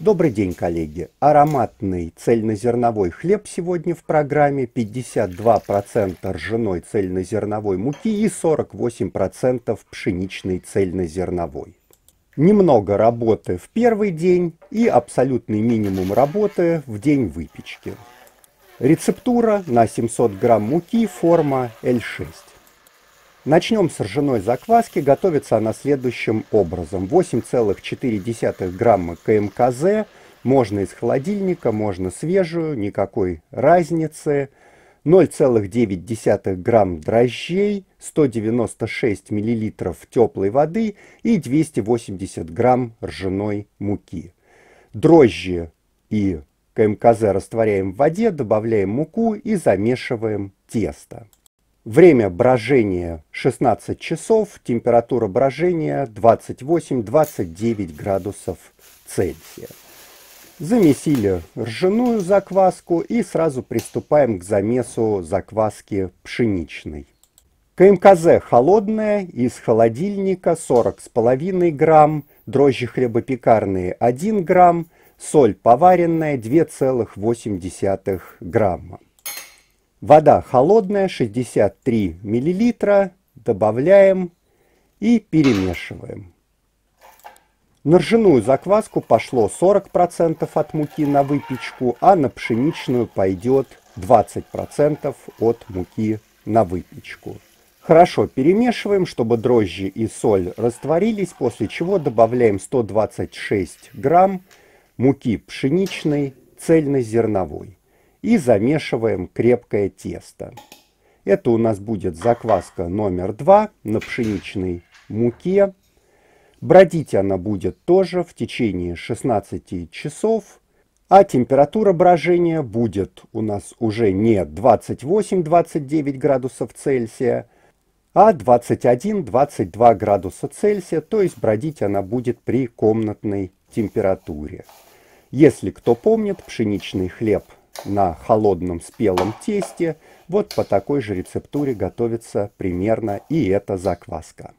Добрый день, коллеги! Ароматный цельнозерновой хлеб сегодня в программе 52% ржаной цельнозерновой муки и 48% пшеничной цельнозерновой. Немного работы в первый день и абсолютный минимум работы в день выпечки. Рецептура на 700 грамм муки, форма L6. Начнем с ржаной закваски. Готовится она следующим образом. 8,4 грамма КМКЗ. Можно из холодильника, можно свежую, никакой разницы. 0,9 грамм дрожжей, 196 миллилитров теплой воды и 280 грамм ржаной муки. Дрожжи и КМКЗ растворяем в воде, добавляем муку и замешиваем тесто. Время брожения 16 часов, температура брожения 28-29 градусов Цельсия. Замесили ржаную закваску и сразу приступаем к замесу закваски пшеничной. КМКЗ холодная, из холодильника 40,5 грамм, дрожжи хлебопекарные 1 грамм, соль поваренная 2,8 грамма. Вода холодная, 63 миллилитра, добавляем и перемешиваем. На ржаную закваску пошло 40% от муки на выпечку, а на пшеничную пойдет 20% от муки на выпечку. Хорошо перемешиваем, чтобы дрожжи и соль растворились, после чего добавляем 126 грамм муки пшеничной цельнозерновой и замешиваем крепкое тесто. Это у нас будет закваска номер два на пшеничной муке. Бродить она будет тоже в течение 16 часов. А температура брожения будет у нас уже не 28-29 градусов Цельсия, а 21-22 градуса Цельсия, то есть бродить она будет при комнатной температуре. Если кто помнит, пшеничный хлеб на холодном спелом тесте. Вот по такой же рецептуре готовится примерно и эта закваска.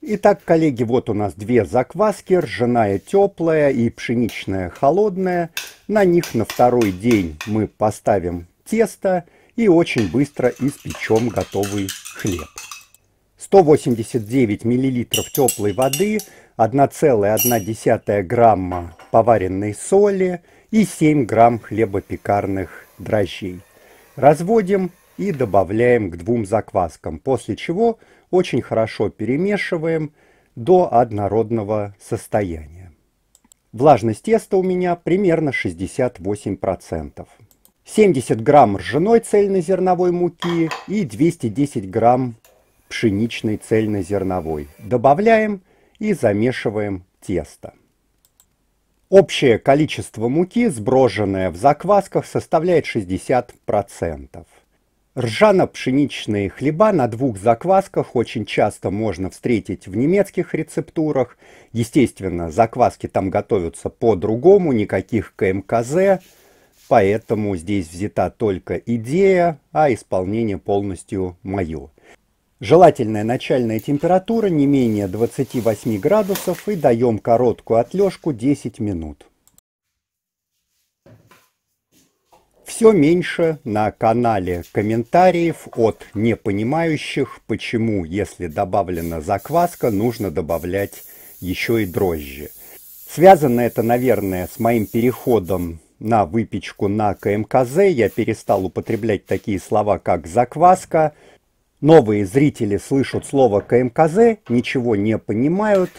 Итак, коллеги, вот у нас две закваски, ржаная теплая и пшеничная холодная. На них на второй день мы поставим тесто и очень быстро испечем готовый хлеб. 189 мл теплой воды, 1,1 грамма поваренной соли и 7 грамм хлебопекарных дрожжей. Разводим и добавляем к двум закваскам, после чего очень хорошо перемешиваем до однородного состояния. Влажность теста у меня примерно 68%. 70 грамм ржаной цельнозерновой муки и 210 грамм пшеничной цельнозерновой. Добавляем и замешиваем тесто. Общее количество муки, сброженное в заквасках, составляет 60%. Ржано-пшеничные хлеба на двух заквасках очень часто можно встретить в немецких рецептурах. Естественно, закваски там готовятся по-другому, никаких КМКЗ, поэтому здесь взята только идея, а исполнение полностью мое. Желательная начальная температура не менее 28 градусов и даем короткую отлежку 10 минут. Все меньше на канале комментариев от непонимающих, почему, если добавлена закваска, нужно добавлять еще и дрожжи. Связано это, наверное, с моим переходом на выпечку на КМКЗ. Я перестал употреблять такие слова, как «закваска», Новые зрители слышат слово КМКЗ, ничего не понимают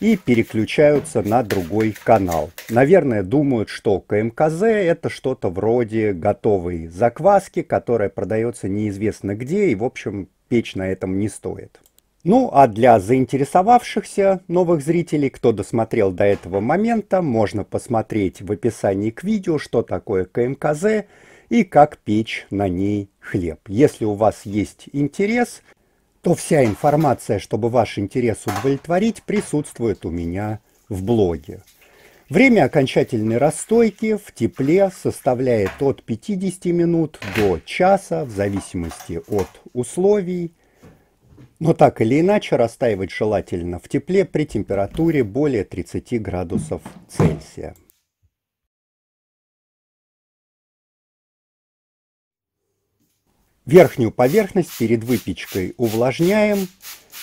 и переключаются на другой канал. Наверное, думают, что КМКЗ это что-то вроде готовой закваски, которая продается неизвестно где и, в общем, печь на этом не стоит. Ну, а для заинтересовавшихся новых зрителей, кто досмотрел до этого момента, можно посмотреть в описании к видео, что такое КМКЗ, и как печь на ней хлеб. Если у вас есть интерес, то вся информация, чтобы ваш интерес удовлетворить, присутствует у меня в блоге. Время окончательной расстойки в тепле составляет от 50 минут до часа, в зависимости от условий. Но так или иначе, растаивать желательно в тепле при температуре более 30 градусов Цельсия. Верхнюю поверхность перед выпечкой увлажняем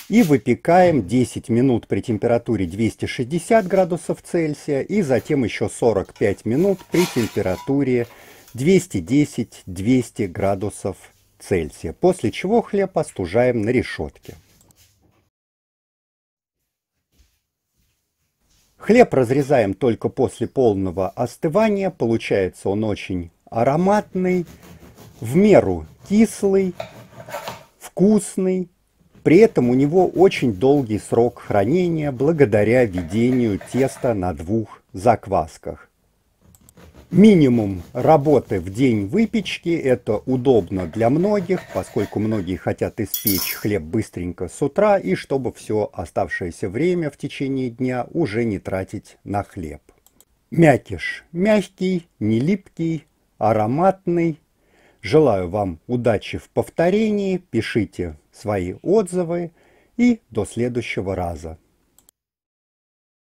и выпекаем 10 минут при температуре 260 градусов Цельсия и затем еще 45 минут при температуре 210-200 градусов Цельсия, после чего хлеб остужаем на решетке. Хлеб разрезаем только после полного остывания, получается он очень ароматный, в меру кислый, вкусный. При этом у него очень долгий срок хранения благодаря ведению теста на двух заквасках. Минимум работы в день выпечки – это удобно для многих, поскольку многие хотят испечь хлеб быстренько с утра и чтобы все оставшееся время в течение дня уже не тратить на хлеб. Мякиш мягкий, не липкий, ароматный, Желаю вам удачи в повторении, пишите свои отзывы и до следующего раза.